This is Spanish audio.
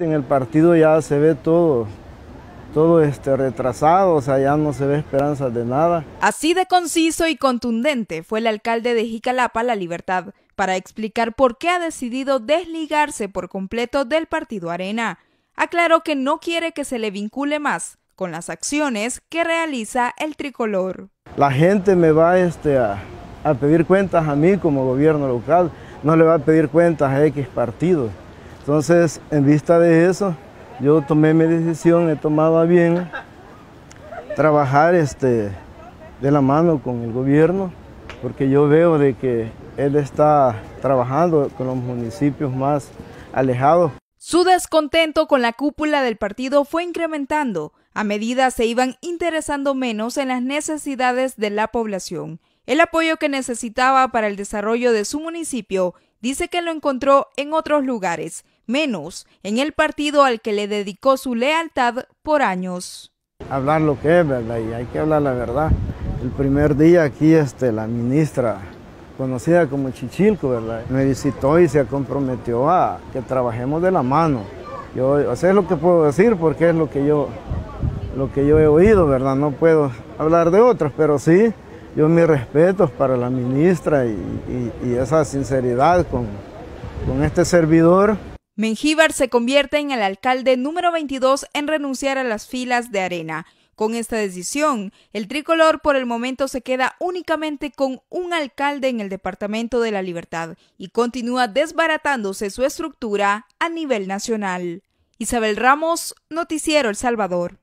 En el partido ya se ve todo, todo este retrasado, o sea, ya no se ve esperanza de nada. Así de conciso y contundente fue el alcalde de Jicalapa, La Libertad, para explicar por qué ha decidido desligarse por completo del partido Arena. Aclaró que no quiere que se le vincule más con las acciones que realiza el tricolor. La gente me va este, a, a pedir cuentas a mí como gobierno local, no le va a pedir cuentas a X partido. Entonces, en vista de eso, yo tomé mi decisión, he tomado bien trabajar este, de la mano con el gobierno, porque yo veo de que él está trabajando con los municipios más alejados. Su descontento con la cúpula del partido fue incrementando a medida se iban interesando menos en las necesidades de la población. El apoyo que necesitaba para el desarrollo de su municipio dice que lo encontró en otros lugares, menos en el partido al que le dedicó su lealtad por años. Hablar lo que es, ¿verdad? Y hay que hablar la verdad. El primer día aquí, este, la ministra, conocida como Chichilco, ¿verdad? Me visitó y se comprometió a que trabajemos de la mano. Yo, o lo que puedo decir porque es lo que yo, lo que yo he oído, ¿verdad? No puedo hablar de otros, pero sí, yo mis respetos para la ministra y, esa sinceridad con, con este servidor. Mengíbar se convierte en el alcalde número 22 en renunciar a las filas de arena. Con esta decisión, el tricolor por el momento se queda únicamente con un alcalde en el Departamento de la Libertad y continúa desbaratándose su estructura a nivel nacional. Isabel Ramos, Noticiero El Salvador.